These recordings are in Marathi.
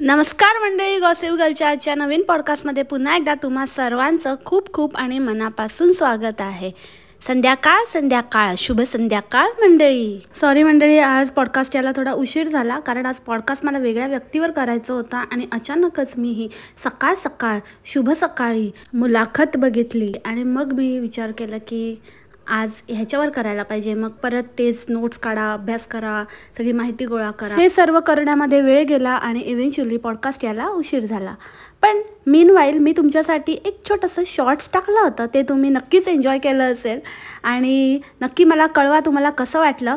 नमस्कार मंडळी गोसेव गर्लच्या आजच्या नवीन पॉडकास्टमध्ये पुन्हा एकदा तुम्हा सर्वांचं खूप खूप आणि मनापासून स्वागत आहे संध्याकाळ संध्याकाळ शुभ संध्याकाळ मंडळी सॉरी मंडळी आज पॉडकास्ट यायला थोडा उशीर झाला कारण आज पॉडकास्ट मला वेगळ्या व्यक्तीवर करायचं होता आणि अचानकच मी ही सकाळ सकाळ शुभ सकाळी मुलाखत बघितली आणि मग मी विचार केला की आज ह्याच्यावर करायला पाहिजे मग परत तेच नोट्स काढा अभ्यास करा सगळी माहिती गोळा करा हे सर्व करण्यामध्ये वेळ गेला आणि इव्हेंच्युअली पॉडकास्ट यायला उशीर झाला पण वाईल मी तुमच्यासाठी एक छोटंसं शॉर्ट्स टाकलं होतं ते तुम्ही नक्कीच एन्जॉय केलं असेल आणि नक्की मला कळवा तुम्हाला कसं वाटलं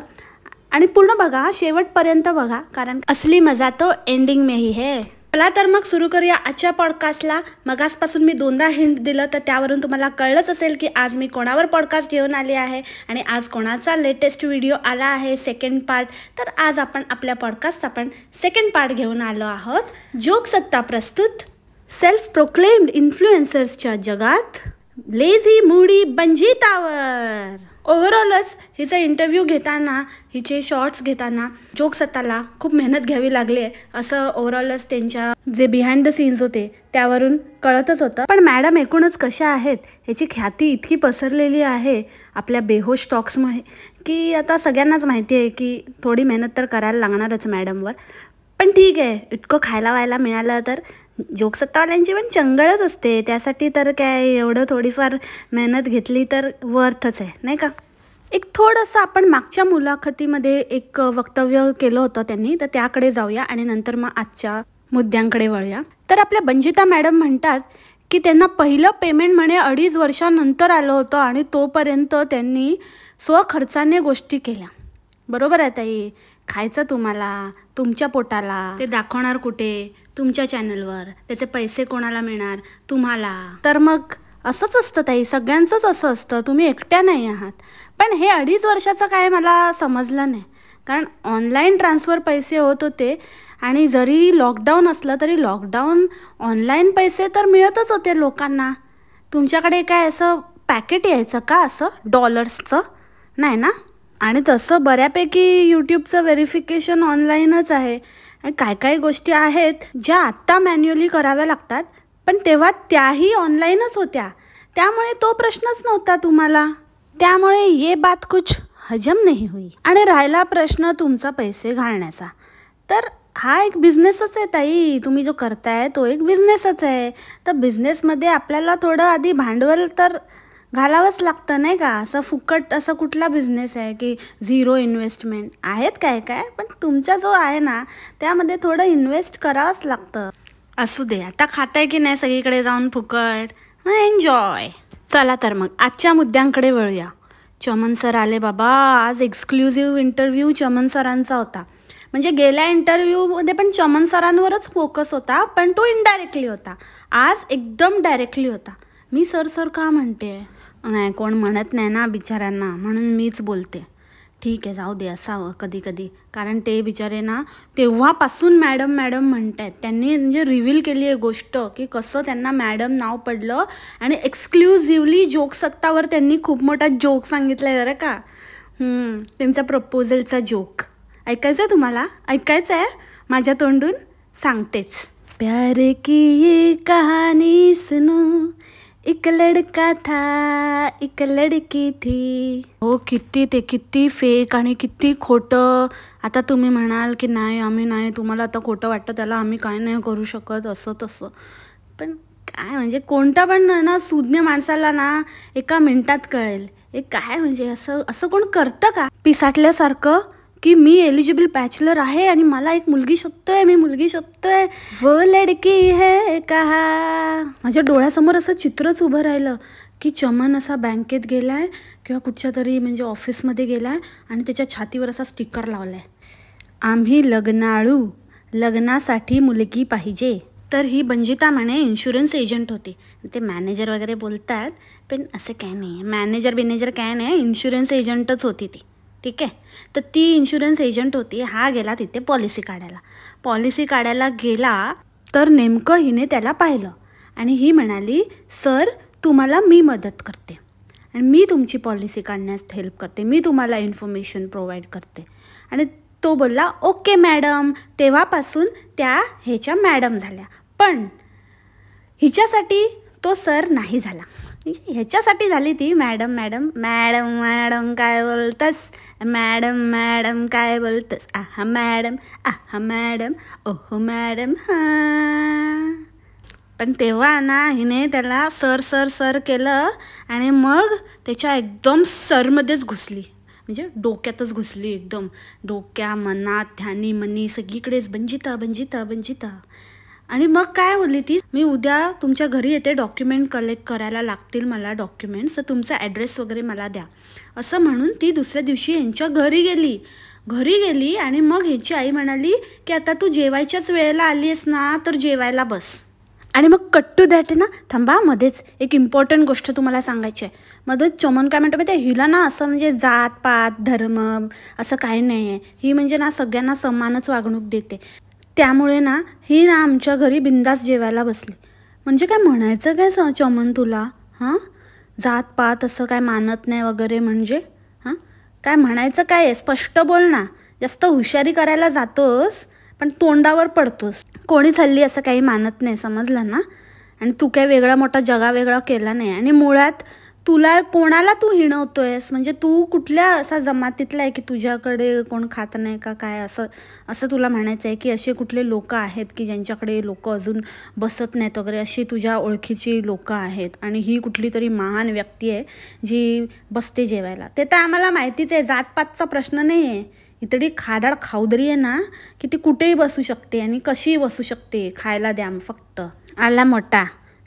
आणि पूर्ण बघा शेवटपर्यंत बघा कारण असली मजा तो एंडिंग मेही है चला तर मग सुरू करूया आजच्या पॉडकास्टला मगासपासून मी दोनदा हिंट दिलं तर त्यावरून तुम्हाला कळलंच असेल की आज मी कोणावर पॉडकास्ट घेऊन आले आहे आणि आज कोणाचा लेटेस्ट व्हिडिओ आला आहे सेकंड पार्ट तर आज आपण आपल्या पॉडकास्ट आपण सेकंड पार्ट घेऊन आलो आहोत जोक सत्ता प्रस्तुत सेल्फ प्रोक्लेम्ड इन्फ्लुएन्सर्सच्या जगात लेझी मुडी बंजीतावर ओव्हरऑलच हिचा इंटरव्ह्यू घेताना हिचे शॉर्ट्स घेताना जोक स्वतःला खूप मेहनत घ्यावी लागली आहे असं ओव्हरऑलच त्यांच्या जे बिहाइंड द सीन्स होते त्यावरून कळतच होतं पण मॅडम एकूणच कशा आहेत ह्याची ख्याती इतकी पसरलेली आहे आपल्या बेहोश टॉक्समुळे की आता सगळ्यांनाच माहिती आहे की थोडी मेहनत तर करायला लागणारच मॅडमवर पण ठीक आहे इतकं खायला व्हायला मिळालं तर जोगसत्तावाल्यांची पण चंगळच असते त्यासाठी तर काय एवढं थोडीफार मेहनत घेतली तर वर्थच आहे नाही का एक थोडंसं आपण मागच्या मुलाखतीमध्ये एक वक्तव्य केलं होतं त्यांनी तर त्याकडे जाऊया आणि नंतर मग आजच्या मुद्द्यांकडे वळूया तर आपल्या बंजिता मॅडम म्हणतात की त्यांना पहिलं पेमेंट म्हणे अडीच वर्षानंतर आलं होतं आणि तोपर्यंत त्यांनी स्वखर्चाने गोष्टी केल्या बरोबर आहे ताई खायचं तुम्हाला तुमच्या पोटाला ते दाखवणार कुठे तुमच्या चॅनलवर त्याचे पैसे कोणाला मिळणार तुम्हाला तर मग असंच असतं ताई सगळ्यांचंच असं असतं तुम्ही एकट्या नाही आहात पण हे अडीच वर्षाचं काय मला समजलं नाही कारण ऑनलाईन ट्रान्सफर पैसे होत होते आणि जरी लॉकडाऊन असलं तरी लॉकडाऊन ऑनलाईन पैसे तर मिळतच होते लोकांना तुमच्याकडे काय असं पॅकेट यायचं का असं डॉलर्सचं नाही ना आणि तसं बऱ्यापैकी यूट्यूबचं व्हेरिफिकेशन ऑनलाईनच आहे आणि काय काय गोष्टी आहेत ज्या आत्ता मॅन्युअली कराव्या लागतात पण तेव्हा त्याही ऑनलाईनच होत्या त्यामुळे तो प्रश्नच नव्हता तुम्हाला त्यामुळे ये बात कुछ हजम नाही होई आणि राहिला प्रश्न तुमचा पैसे घालण्याचा तर हा एक बिझनेसच आहे ताई तुम्ही जो करताय तो एक बिझनेसच आहे तर बिझनेसमध्ये आपल्याला थोडं आधी भांडवल तर घालावंच लागतं नाही का असं फुकट असं कुठला बिझनेस आहे की झिरो इन्व्हेस्टमेंट आहेत काय काय पण तुमचा जो आहे ना त्यामध्ये थोडं इन्व्हेस्ट करावंच लागतं असू दे आता आहे की नाही सगळीकडे जाऊन फुकट एन्जॉय चला तर मग आजच्या मुद्द्यांकडे वळूया चमन सर आले बाबा आज एक्सक्लुझिव्ह इंटरव्ह्यू चमन सरांचा होता म्हणजे गेल्या इंटरव्ह्यूमध्ये पण चमन सरांवरच फोकस होता पण तो इनडायरेक्टली होता आज एकदम डायरेक्टली होता मी सर सर का म्हणते नाही कोण म्हणत नाही ना बिचाऱ्यांना म्हणून मीच बोलते ठीक आहे जाऊ दे असावं कधी कधी कारण ते बिचारे ना तेव्हापासून मॅडम मॅडम म्हणत आहेत त्यांनी म्हणजे रिव्हील केली आहे गोष्ट की कसं त्यांना मॅडम नाव पडलं आणि एक्सक्ल्युझिव्हली सत्तावर त्यांनी खूप मोठा जोक सांगितला आहे जरा का त्यांचा प्रपोजलचा जोक ऐकायचं आहे तुम्हाला ऐकायचं आहे माझ्या तोंडून सांगतेच प्यारे की ये कहाणी सुनो एक लडका था एक लडकी थी हो किती ते किती फेक आणि किती खोट आता तुम्ही म्हणाल की नाही आम्ही नाही तुम्हाला आता खोटं वाटतं त्याला आम्ही काय नाही करू शकत असं तसं पण काय म्हणजे कोणता पण ना सुज्ञ माणसाला ना एका मिनिटात कळेल एक काय म्हणजे असं असं कोण करतं का पिसाटल्यासारखं की मी एलिजिबल बॅचलर आहे आणि मला एक मुलगी शोधतोय मी मुलगी शोधतोय व लडकी है का माझ्या डोळ्यासमोर असं चित्रच उभं राहिलं की चमन असा बँकेत गेला आहे किंवा कुठच्या तरी म्हणजे ऑफिसमध्ये गेलाय आणि त्याच्या छातीवर असा स्टिकर लावला आहे आम्ही लग्नाळू लग्नासाठी मुलगी पाहिजे तर ही बंजिता म्हणे इन्शुरन्स एजंट होती ते मॅनेजर वगैरे बोलतात पण असं काय नाही मॅनेजर बिनेजर काय नाही इन्शुरन्स एजंटच होती ती ठीक आहे तर ती इन्शुरन्स एजंट होती हा गेला तिथे पॉलिसी काढायला पॉलिसी काढायला गेला तर नेमकं हिने त्याला पाहिलं आणि ही म्हणाली सर तुम्हाला मी मदत करते आणि मी तुमची पॉलिसी काढण्यास हेल्प करते मी तुम्हाला इन्फॉर्मेशन प्रोव्हाइड करते आणि तो बोलला ओके मॅडम तेव्हापासून त्या ह्याच्या मॅडम झाल्या पण हिच्यासाठी तो सर नाही झाला ह्याच्यासाठी झाली ती मॅडम मॅडम मॅडम मॅडम काय बोलतस मॅडम मॅडम काय बोलतस आहा मॅडम आहा मॅडम ओहो मॅडम हा पण तेव्हा ना हिने त्याला सर सर सर केलं आणि मग त्याच्या एकदम सरमध्येच घुसली म्हणजे डोक्यातच घुसली एकदम डोक्या मनात ध्यानी मनी सगळीकडेच बंजिता बंजिता बंजिता आणि मग काय बोलली ती मी उद्या तुमच्या घरी येते डॉक्युमेंट कलेक्ट करायला लागतील मला डॉक्युमेंट्स तर तुमचा ॲड्रेस वगैरे मला द्या असं म्हणून ती दुसऱ्या दिवशी यांच्या घरी गेली घरी गेली आणि मग ह्याची आई म्हणाली की आता तू जेवायच्याच वेळेला आली आहेस ना तर जेवायला बस आणि मग कट्टू दॅट ना थांबा मध्येच एक इम्पॉर्टंट गोष्ट तुम्हाला सांगायची आहे मध्येच चमन काय म्हणतो माहिती हिला ना असं म्हणजे जात पात धर्म असं काही नाही आहे ही म्हणजे ना सगळ्यांना समानच वागणूक देते त्यामुळे ना ही ना आमच्या घरी बिंदास जेवायला बसली म्हणजे काय म्हणायचं काय स चमन तुला हां जात पात असं काय मानत नाही वगैरे म्हणजे हां काय म्हणायचं काय आहे स्पष्ट बोल ना जास्त हुशारी करायला जातोस पण तोंडावर पडतोस कोणीच हल्ली असं काही मानत नाही समजलं ना आणि तू काय वेगळा मोठा जगा वेगळा केला नाही आणि मुळात तुला कोणाला तू हिणवतोयस म्हणजे तू कुठल्या असा जमातीतला आहे की तुझ्याकडे कोण खात नाही का काय असं असं तुला म्हणायचं आहे की असे कुठले लोक आहेत की ज्यांच्याकडे लोक अजून बसत नाहीत वगैरे अशी तुझ्या ओळखीची लोक आहेत आणि ही कुठली तरी महान व्यक्ती आहे जी बसते जेवायला ते तर आम्हाला माहितीच आहे जातपातचा प्रश्न नाही आहे इतडी खादाड खाऊदरी आहे ना की ती कुठेही बसू शकते आणि कशीही बसू शकते खायला द्या फक्त आला मोठा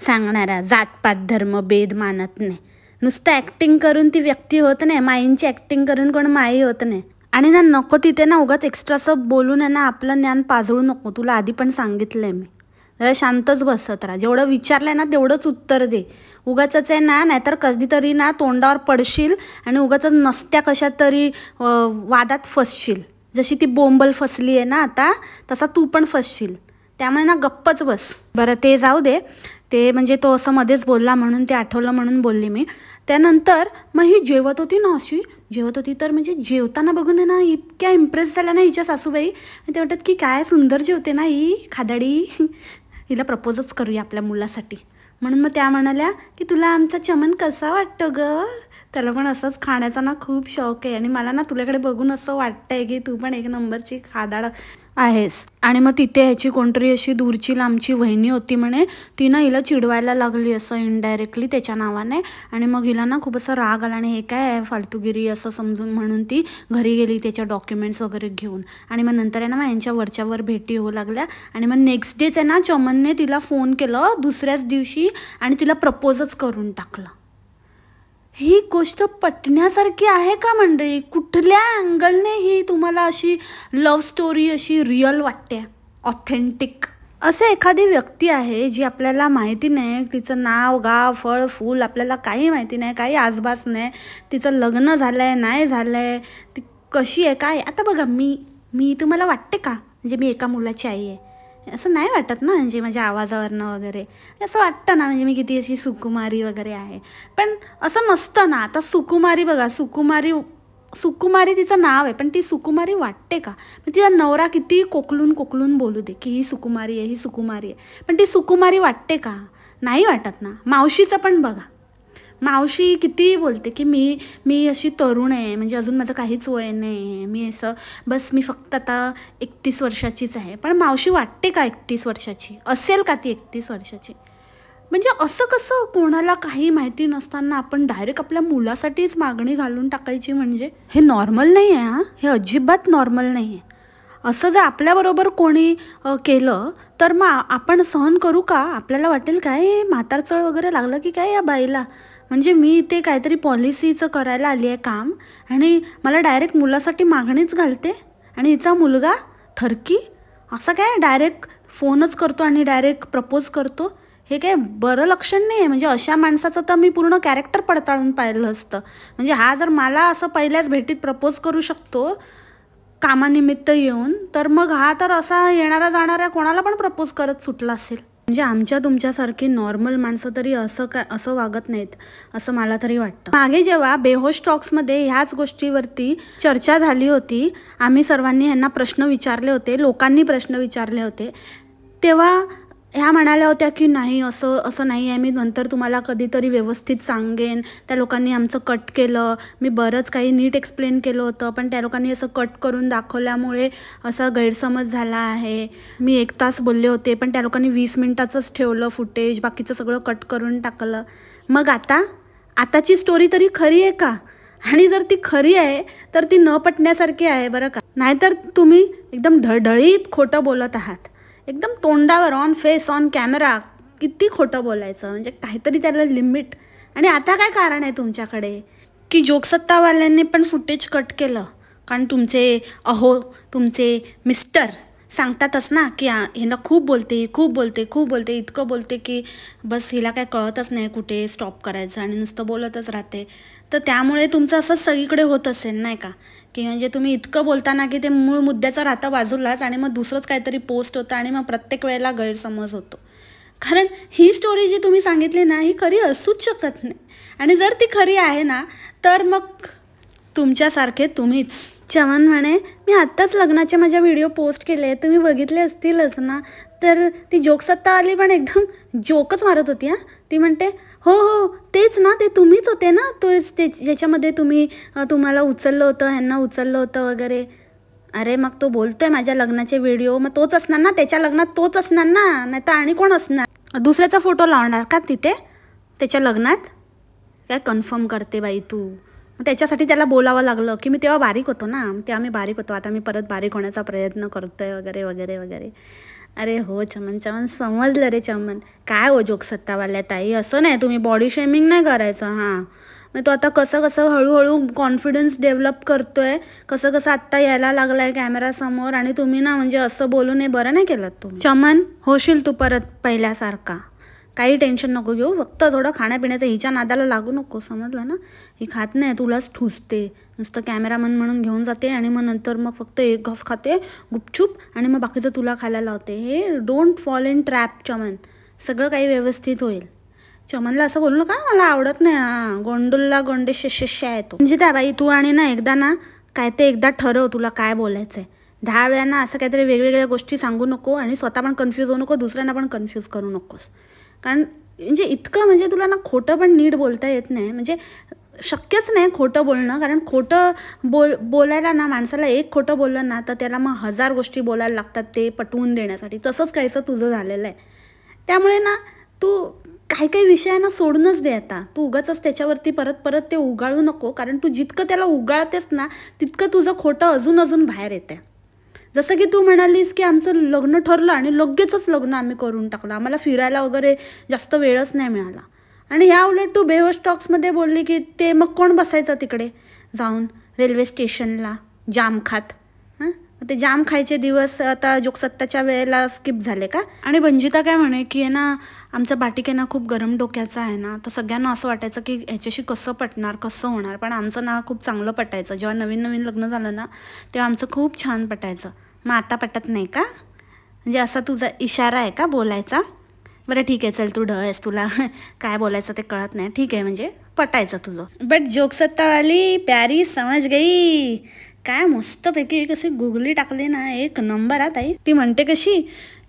सांगणारा जातपात धर्म भेद मानत नाही नुसतं ॲक्टिंग करून ती व्यक्ती होत नाही माईंची ॲक्टिंग करून कोण माई होत नाही आणि ना नको तिथे ना उगाच एक्स्ट्रा सब बोलून आहे ना आपलं ज्ञान पाजळू नको तुला आधी पण सांगितलं आहे मी जरा शांतच बसत राहा जेवढं विचारलंय ना तेवढंच उत्तर दे उगाच आहे ना नाहीतर कधीतरी ना तोंडावर पडशील आणि उगाच नसत्या कशात तरी वादात फसशील जशी ती बोंबल फसली आहे ना आता तसा तू पण फसशील त्यामुळे ना गप्पच बस बरं ते जाऊ दे ते म्हणजे तो असं मध्येच बोलला म्हणून ते आठवलं म्हणून बोलली मी त्यानंतर मग ही जेवत होती ना अशी जेवत होती तर म्हणजे जेवताना बघून ना इतक्या इम्प्रेस झाल्या ना हिच्या सासूबाई ते वाटत की काय सुंदर जेवते ना ही खादाडी हिला प्रपोजच करूया आपल्या मुलासाठी म्हणून मग त्या म्हणाल्या की तुला आमचा चमन कसा वाटतो ग त्याला पण असंच खाण्याचा ना खूप शौक आहे आणि मला ना तुझ्याकडे बघून असं वाटतंय की तू पण एक नंबरची खादाड आहेस आणि मग तिथे ह्याची कोणतरी अशी दूरची लांबची वहिनी होती म्हणे तिनं हिला चिडवायला लागली असं इनडायरेक्टली त्याच्या नावाने आणि मग हिला ना खूप असा राग आला आणि हे काय फालतुगिरी असं समजून म्हणून ती घरी गेली त्याच्या डॉक्युमेंट्स वगैरे घेऊन आणि मग नंतर आहे ना मग यांच्या वरच्यावर भेटी होऊ लागल्या आणि मग नेक्स्ट डेच आहे ना चमनने तिला फोन केलं दुसऱ्याच दिवशी आणि तिला प्रपोजच करून टाकलं ही गोष्ट पटण्यासारखी आहे का मंडळी कुठल्या अँगलने ही तुम्हाला अशी लव्ह स्टोरी अशी रिअल वाटते ऑथेंटिक असे एखादी व्यक्ती आहे जी आपल्याला माहिती नाही तिचं नाव गाव फळ फूल आपल्याला काही माहिती नाही काही आसबास नाही तिचं लग्न झालं आहे नाही झालं आहे ती कशी आहे काय आता बघा मी मी तुम्हाला वाटते का म्हणजे मी एका मुलाची आई आहे असं नाही वाटत ना म्हणजे माझ्या आवाजावरनं वगैरे असं वाटतं ना म्हणजे मी किती अशी सुकुमारी वगैरे आहे पण असं नसतं ना आता सुकुमारी बघा सुकुमारी सुकुमारी तिचं नाव आहे पण ती सुकुमारी वाटते का मग तिचा नवरा किती कोकलून कोकलून बोलू दे की ही सुकुमारी आहे ही सुकुमारी आहे पण ती सुकुमारी वाटते का नाही वाटत ना मावशीचं पण बघा मावशी किती बोलते की मी मी अशी तरुण आहे म्हणजे अजून माझं काहीच वय नाही मी असं बस मी फक्त आता एकतीस वर्षाचीच आहे पण मावशी वाटते का एकतीस वर्षाची असेल का ती एकतीस वर्षाची म्हणजे असं कसं कोणाला काही माहिती नसताना आपण डायरेक्ट आपल्या मुलासाठीच मागणी घालून टाकायची म्हणजे हे नॉर्मल नाही आहे हां हे अजिबात नॉर्मल नाही आहे असं जर आपल्याबरोबर कोणी केलं तर मग आपण सहन करू का आपल्याला वाटेल काय म्हातारचळ वगैरे लागलं की काय या बाईला म्हणजे मी इथे काहीतरी पॉलिसीचं करायला आली आहे काम आणि मला डायरेक्ट मुलासाठी मागणीच घालते आणि हिचा मुलगा थरकी असं काय डायरेक्ट फोनच करतो आणि डायरेक्ट प्रपोज करतो हे काय बरं लक्षण नाही आहे म्हणजे अशा माणसाचं तर मी पूर्ण कॅरेक्टर पडताळून पाहिलं असतं म्हणजे हा जर मला असं पहिल्याच भेटीत प्रपोज करू शकतो कामानिमित्त येऊन तर मग हा तर असा येणारा जाणाऱ्या कोणाला पण प्रपोज करत सुटला असेल म्हणजे आमच्या तुमच्यासारखी नॉर्मल माणसं तरी असं काय असं वागत नाहीत असं मला तरी वाटतं मागे जेव्हा बेहोश टॉक्समध्ये ह्याच गोष्टीवरती चर्चा झाली होती आम्ही सर्वांनी ह्यांना प्रश्न विचारले होते लोकांनी प्रश्न विचारले होते तेव्हा ह्या म्हणाल्या होत्या की नाही असं असं नाही आहे मी नंतर तुम्हाला कधीतरी व्यवस्थित सांगेन त्या लोकांनी आमचं कट केलं मी बरंच काही नीट एक्सप्लेन केलं होतं पण त्या लोकांनी असं कट करून दाखवल्यामुळे असा गैरसमज झाला आहे मी एक तास बोलले होते पण त्या लोकांनी वीस मिनटाचंच ठेवलं फुटेज बाकीचं सगळं कट करून टाकलं मग आता आताची स्टोरी तरी खरी आहे का आणि जर ती खरी आहे तर ती न पटण्यासारखी आहे बरं का नाहीतर तुम्ही एकदम ढळढळीत खोटं बोलत आहात एकदम तोंडावर ऑन फेस ऑन कॅमेरा किती खोटं बोलायचं म्हणजे काहीतरी त्याला लिमिट आणि आता काय कारण आहे तुमच्याकडे की जोगसत्तावाल्यांनी पण फुटेज कट केलं कारण तुमचे अहो तुमचे मिस्टर सांगतातच ना की हिनं खूप बोलते खूप बोलते खूप बोलते इतकं बोलते की बस हिला काय कळतच नाही कुठे स्टॉप करायचं आणि नुसतं बोलतच राहते तर त्यामुळे तुमचं असं सगळीकडे होत असेल नाही का की म्हणजे तुम्ही इतकं बोलताना की ते मूळ मुद्द्याचं राहतं बाजूलाच आणि मग दुसरंच काहीतरी पोस्ट होतं आणि मग प्रत्येक वेळेला गैरसमज होतो कारण ही स्टोरी जी तुम्ही सांगितली ना ही खरी असूच शकत नाही आणि जर ती खरी आहे ना तर मग तुमच्यासारखे तुम्हीच चमन म्हणे मी आत्ताच लग्नाचे माझ्या व्हिडिओ पोस्ट केले तुम्ही बघितले असतीलच ना तर ती जोकसत्ता आली पण एकदम जोकच मारत होती हां ती म्हणते हो हो तेच ना ते तुम्हीच होते ना तो ते ज्याच्यामध्ये तुम्ही तुम्हाला उचललं होतं ह्यांना उचललं होतं वगैरे अरे मग तो बोलतोय माझ्या लग्नाचे व्हिडिओ मग तोच असणार ना त्याच्या लग्नात तोच असणार ना नाही तर आणि कोण असणार दुसऱ्याचा फोटो लावणार का तिथे त्याच्या लग्नात काय कन्फर्म करते बाई तू त्याच्यासाठी त्याला बोलावं लागलं की मी तेव्हा बारीक होतो ना तेव्हा मी बारीक होतो आता मी परत बारीक होण्याचा प्रयत्न करतो आहे वगैरे वगैरे वगैरे अरे हो चमन चमन समजलं रे चमन काय हो जोक सत्तावाल्या ताई असं नाही तुम्ही बॉडी शेमिंग नाही करायचं हां मग तो आता कसं कसं हळूहळू कॉन्फिडन्स डेव्हलप करतो आहे कसं कसं आत्ता यायला लागलं आहे कॅमेरासमोर आणि तुम्ही ना म्हणजे असं बोलून हे बरं नाही केलं तू चमन होशील तू परत पहिल्यासारखा काही टेन्शन नको घेऊ फक्त थोडं खाण्यापिण्याचं हिच्या नादाला लागू नको समजलं ना हे खात नाही तुलाच ठुसते नुसतं कॅमेरामन म्हणून घेऊन जाते आणि मग नंतर मग फक्त एक घस खाते गुपचूप आणि मग बाकीचं तुला खायला लावते हे डोंट फॉल इन ट्रॅप चमन सगळं काही व्यवस्थित होईल चमनला असं बोलू नका मला आवडत नाही हा गोंडुलला गोंडे शिष्य येतो म्हणजे त्या बाई तू आणि ना एकदा ना काय ते एकदा ठरव तुला काय बोलायचं आहे दहा वेळांना असं काहीतरी वेगवेगळ्या गोष्टी सांगू नको आणि स्वतः पण कन्फ्यूज होऊ नको दुसऱ्यांना पण कन्फ्यूज करू नकोस कारण म्हणजे इतकं म्हणजे तुला ना खोटं पण नीट बोलता येत नाही म्हणजे शक्यच नाही खोटं बोलणं कारण खोटं बोल बोलायला ना माणसाला एक खोटं बोललं ना तर त्याला मग हजार गोष्टी बोलायला लागतात ते पटवून देण्यासाठी तसंच काहीसं तुझं झालेलं आहे त्यामुळे ना तू काही काही विषयांना सोडूनच दे आता तू उगाच त्याच्यावरती परत परत ते उगाळू नको कारण तू जितकं त्याला उगाळतेस ना तितकं तुझं खोटं अजून अजून बाहेर येतं जसं की तू म्हणालीस की आमचं लग्न ठरलं आणि लगेचच लग्न आम्ही करून टाकलं आम्हाला फिरायला वगैरे जास्त वेळच नाही मिळाला आणि ह्या उलट तू बेहोश बोलली की ते मग कोण बसायचं तिकडे जाऊन रेल्वे स्टेशनला जाम खात हां ते जाम खायचे दिवस आता जोगसत्ताच्या वेळेला स्किप झाले का आणि बंजिता काय म्हणे की ना आमचा बाटिकेना खूप गरम डोक्याचा आहे ना तर सगळ्यांना असं वाटायचं की ह्याच्याशी कसं पटणार कसं होणार पण आमचं ना खूप चांगलं पटायचं जेव्हा नवीन नवीन लग्न झालं ना तेव्हा आमचं खूप छान पटायचं मग आता पटत नाही का म्हणजे असा तुझा इशारा आहे का बोलायचा बरं ठीक आहे चल तू ढस तुला काय बोलायचं ते कळत नाही ठीक आहे म्हणजे पटायचं तुझं बट जोकसत्तावाली प्यारी समज गई काय मस्तपैकी एक गुगली टाकली ना एक नंबर आ ताई ती म्हणते कशी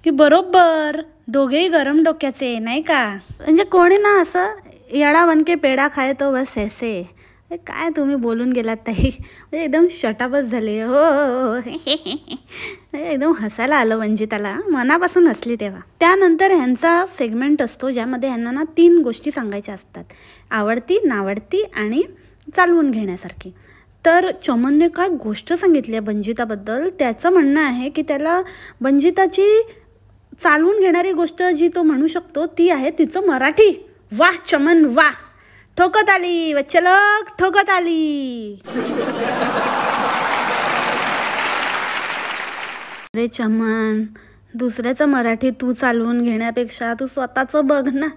की बरोबर दोघेही गरम डोक्याचे नाही का म्हणजे कोणी ना असं येडा वनके पेडा खाय तो बस ऐसे काय तुम्ही बोलून गेलात ताई म्हणजे एकदम शटापच झाले हो, हो, हो, हो. म्हणजे एकदम हसायला आलं वंजिताला मनापासून हसली तेव्हा त्यानंतर ह्यांचा सेगमेंट असतो ज्यामध्ये ह्यांना ना तीन गोष्टी सांगायच्या असतात आवडती नावडती आणि चालवून घेण्यासारखी तर चमनने काय गोष्ट सांगितली आहे बंजिताबद्दल त्याचं म्हणणं आहे की त्याला बंजिताची चालवून घेणारी गोष्ट जी तो म्हणू शकतो ती आहे तिचं मराठी वा चमन वा ठोकत आली व ठोकत आली अरे चमन दुसऱ्याचं मराठी तू चालवून घेण्यापेक्षा तू स्वतःचं बघ ना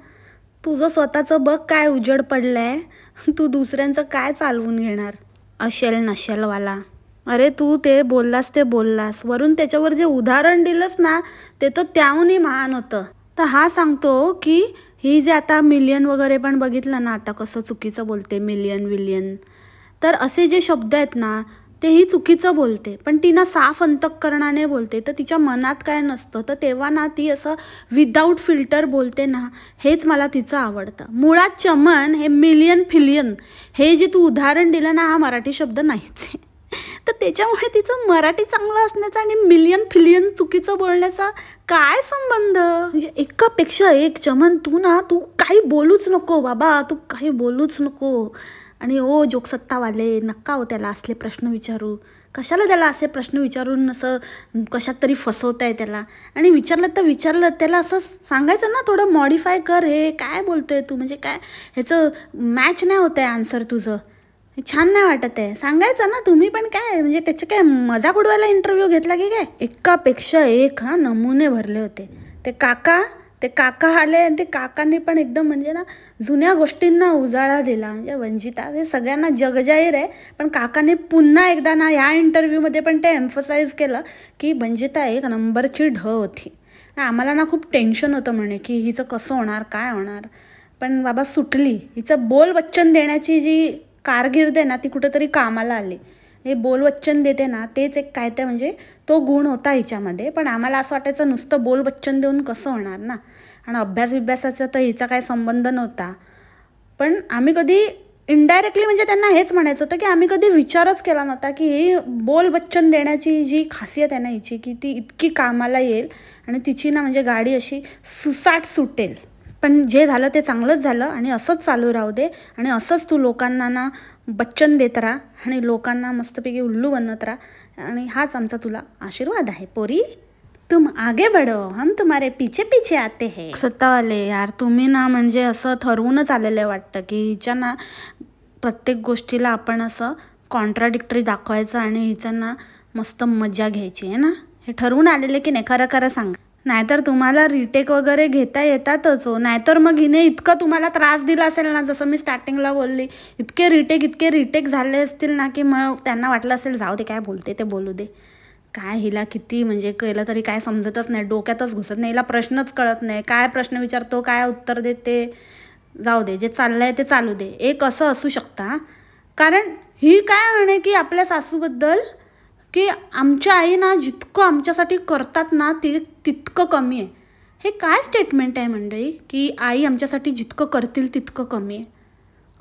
तुझं स्वतःचं बघ काय उजड पडलंय तू दुसऱ्यांचं काय चालवून घेणार असेल नशेलवाला अरे तू ते बोललास ते बोललास वरून त्याच्यावर जे उदाहरण दिलंस ना ते तर त्याहूनही महान होतं तर हा सांगतो की ही जे आता मिलियन वगैरे पण बघितलं ना आता कसं चुकीचं बोलते मिलियन विलियन तर असे जे शब्द आहेत ना तेही चुकीचं बोलते पण तिनं साफ अंतकरणाने बोलते तर तिच्या मनात काय नसतं तर तेव्हा ना ती असं विदाऊट फिल्टर बोलते ना हेच मला तिचं आवडतं मुळात चमन हे मिलियन फिलियन हे जे तू उदाहरण दिलं ना हा मराठी शब्द नाहीच आहे तर त्याच्यामुळे तिचं मराठी चांगलं असण्याचा आणि मिलियन फिलियन चुकीचं बोलण्याचा काय संबंध म्हणजे एकापेक्षा एक चमन तू ना तू काही बोलूच नको बाबा तू काही बोलूच नको आणि ओ जोकसत्तावाले नक्का हो त्याला असले प्रश्न विचारू कशाला त्याला असे प्रश्न विचारून असं कशात तरी फसवत आहे त्याला आणि विचारलं तर विचारलं त्याला असं सांगायचं ना थोडं मॉडिफाय कर हे काय बोलतोय तू म्हणजे काय ह्याचं मॅच नाही होत आहे आन्सर तुझं छान नाही वाटत आहे सांगायचं ना तुम्ही पण काय म्हणजे त्याचे काय मजा उडवायला इंटरव्ह्यू घेतला की काय एकापेक्षा एक हा नमुने भरले होते ते काका ते काका आले आणि ते काकांनी पण एकदम म्हणजे ना जुन्या गोष्टींना उजाळा दिला म्हणजे वंजिता हे सगळ्यांना जगजाहीर आहे पण काकाने पुन्हा एकदा ना ह्या इंटरव्ह्यूमध्ये पण ते एम्फसाईज केलं की वंजिता एक नंबरची ढ होती आम्हाला ना खूप टेन्शन होतं म्हणे की हिचं कसं होणार काय होणार पण बाबा सुटली हिचं बोल बच्चन देण्याची जी कारगिर्द आहे ना ती कुठंतरी कामाला आली हे बोलवच्चन देते ना तेच एक काय ते म्हणजे तो गुण होता हिच्यामध्ये पण आम्हाला असं वाटायचं नुसतं बोलवच्चन देऊन कसं होणार ना आणि अभ्यास बिभ्यासाचा तर हिचा काय संबंध नव्हता पण आम्ही कधी इनडायरेक्टली म्हणजे त्यांना हेच म्हणायचं होतं की आम्ही कधी विचारच केला नव्हता की ही बोल देण्याची जी खासियत आहे ना हिची की ती इतकी कामाला येईल आणि तिची ना म्हणजे गाडी अशी सुसाट सुटेल पण जे झालं ते चांगलंच झालं आणि असंच चालू राहू दे आणि असंच तू लोकांना ना बच्चन देत राहा आणि लोकांना मस्तपैकी उल्लू बनवत राहा आणि हाच आमचा तुला आशीर्वाद आहे पोरी तुम आगे बढो हम तुम्हारे पीछे पीछे आते हे सत्तावाले यार तुम्ही ना म्हणजे असं ठरवूनच आलेलं वाटतं की हिच्या ना प्रत्येक गोष्टीला आपण असं कॉन्ट्राडिक्टरी दाखवायचं आणि हिच्यांना ना मस्त मजा घ्यायची आहे ना हे ठरवून आलेले की नाही खरं खरं सांगा नाहीतर तुम्हाला रिटेक वगैरे घेता येतातच हो नाहीतर मग हिने इतकं तुम्हाला त्रास दिला असेल ना जसं मी स्टार्टिंगला बोलली इतके रिटेक इतके रिटेक झाले असतील ना की मग त्यांना वाटलं असेल जाऊ दे काय बोलते ते बोलू दे काय हिला किती म्हणजे केलं तरी काय समजतच नाही डोक्यातच घुसत नाही हिला प्रश्नच कळत नाही काय प्रश्न विचारतो काय उत्तर ते जाऊ दे जे चाललं आहे ते चालू दे एक असं असू शकता कारण ही काय म्हणे की आपल्या सासूबद्दल की आमच्या आई ना जितकं आमच्यासाठी करतात ना ते तितकं कमी आहे हे काय स्टेटमेंट आहे मंडळी की आई आमच्यासाठी जितकं करतील तितकं कमी आहे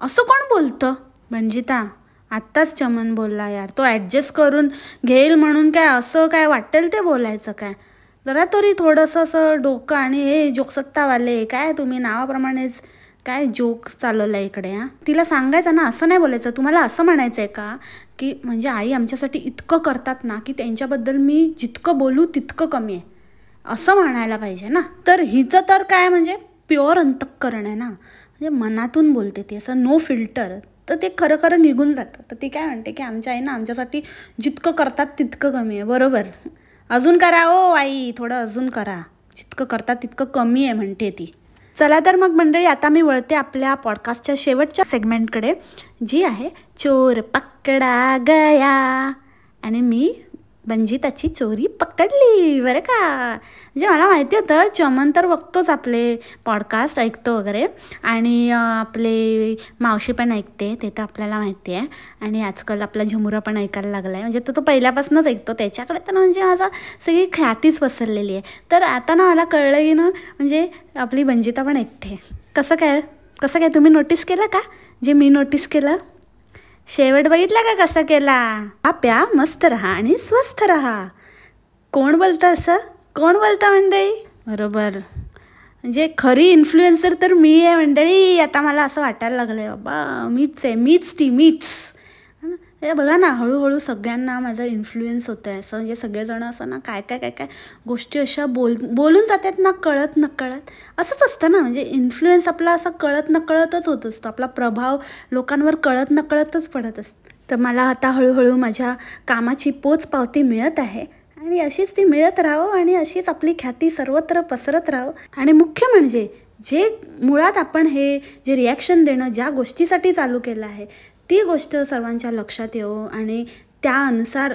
असं कोण बोलतं मंजिता आत्ताच चमन बोलला यार तो ॲडजस्ट करून घेईल म्हणून काय असं काय वाटेल ते बोलायचं काय जरा तरी थोडंसं असं डोकं आणि हे जोकसत्तावाले काय तुम्ही नावाप्रमाणेच काय जोक चालवला इकडे हां तिला सांगायचं ना असं नाही बोलायचं तुम्हाला असं म्हणायचं आहे का की म्हणजे आई आमच्यासाठी इतकं करतात ना की त्यांच्याबद्दल मी जितकं बोलू तितकं कमी आहे असं म्हणायला पाहिजे ना तर हिचं तर काय म्हणजे प्युअर अंतःकरण आहे ना म्हणजे मनातून बोलते ती असं नो फिल्टर तर ते खरं खरं निघून जातं तर ती काय म्हणते की आमच्या आई ना आमच्यासाठी जितकं करतात तितकं कमी आहे बरोबर अजून करा ओ हो आई थोडं अजून करा जितकं करतात तितकं कमी आहे म्हणते ती चला तर मग मंडळी आता मी वळते आपल्या पॉडकास्टच्या शेवटच्या सेगमेंटकडे जी आहे चोर पक्का पकडा गया आणि मी बंजिताची चोरी पकडली बरं का म्हणजे मला माहिती होतं चमन तर बघतोच आपले पॉडकास्ट ऐकतो वगैरे आणि आपले मावशी पण ऐकते ते तर आपल्याला माहिती आहे आणि आजकाल आपला झुमुरा पण ऐकायला लागला आहे म्हणजे तो तो पहिल्यापासूनच ऐकतो त्याच्याकडे तर म्हणजे माझा सगळी ख्यातीच पसरलेली आहे तर आता ना मला कळलं की ना म्हणजे आपली बंजिता पण ऐकते कसं काय कसं काय तुम्ही नोटीस केलं का जे मी नोटीस केलं शेवट बघितला का कसा केला आप्या मस्त रहा आणि स्वस्थ रहा, कोण बोलतं असं कोण बोलतं मंडळी बरोबर म्हणजे खरी इन्फ्लुएन्सर तर मी आहे मंडळी आता मला असं वाटायला लागलं बाबा मीच आहे मीच ती मीच हे बघा ना हळूहळू सगळ्यांना माझा इन्फ्लुएन्स होत आहे असं म्हणजे सगळेजण असं ना काय काय काय काय गोष्टी अशा बोल बोलून जातात ना कळत नकळत असंच असतं ना म्हणजे इन्फ्लुएन्स आपला असा कळत नकळतच होत असतो आपला प्रभाव लोकांवर कळत नकळतच पडत असतो तर मला आता हळूहळू माझ्या कामाची पोच पावती मिळत आहे आणि अशीच ती मिळत राहो आणि अशीच आपली ख्याती सर्वत्र पसरत राहो आणि मुख्य म्हणजे जे मुळात आपण हे जे रिॲक्शन देणं ज्या गोष्टीसाठी चालू केलं आहे ती गोष्ट सर्वांच्या लक्षात येऊ आणि त्यानुसार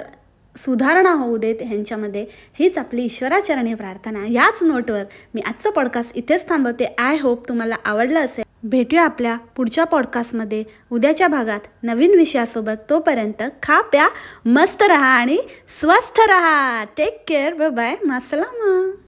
सुधारणा होऊ देत ह्यांच्यामध्ये हीच आपली ईश्वराचरणीय प्रार्थना याच नोटवर मी आजचं पॉडकास्ट इथेच थांबवते आय होप तुम्हाला आवडलं असेल भेटूया आपल्या पुढच्या पॉडकास्टमध्ये उद्याच्या भागात नवीन विषयासोबत तोपर्यंत खा प्या मस्त रहा आणि स्वस्थ रहा टेक केअर बाय मासलामा